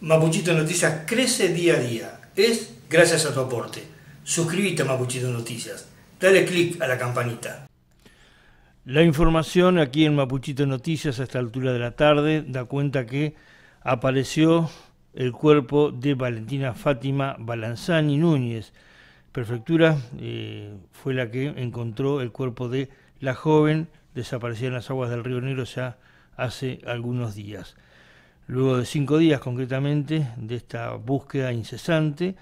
Mapuchito Noticias crece día a día. Es gracias a tu aporte. Suscríbete a Mapuchito Noticias. Dale click a la campanita. La información aquí en Mapuchito Noticias a esta altura de la tarde da cuenta que apareció el cuerpo de Valentina Fátima Balanzani Núñez. Prefectura eh, fue la que encontró el cuerpo de la joven desaparecida en las aguas del río Negro ya hace algunos días. Luego de cinco días concretamente de esta búsqueda incesante,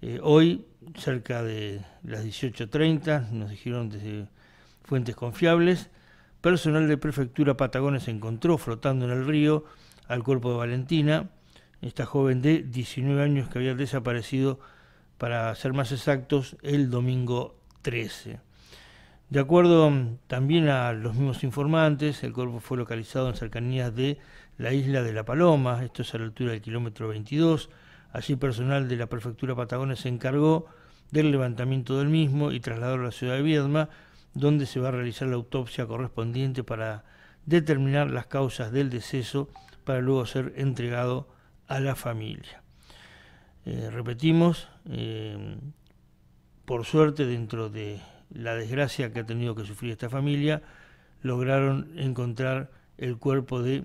eh, hoy cerca de las 18.30, nos dijeron desde fuentes confiables, personal de Prefectura patagones encontró flotando en el río al cuerpo de Valentina, esta joven de 19 años que había desaparecido, para ser más exactos, el domingo 13. De acuerdo mm, también a los mismos informantes, el cuerpo fue localizado en cercanías de la isla de La Paloma, esto es a la altura del kilómetro 22. Allí personal de la prefectura Patagones se encargó del levantamiento del mismo y trasladó a la ciudad de Viedma, donde se va a realizar la autopsia correspondiente para determinar las causas del deceso para luego ser entregado a la familia. Eh, repetimos, eh, por suerte dentro de la desgracia que ha tenido que sufrir esta familia, lograron encontrar el cuerpo de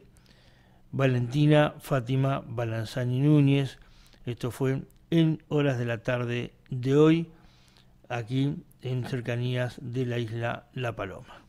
Valentina Fátima Balanzani Núñez. Esto fue en horas de la tarde de hoy, aquí en cercanías de la isla La Paloma.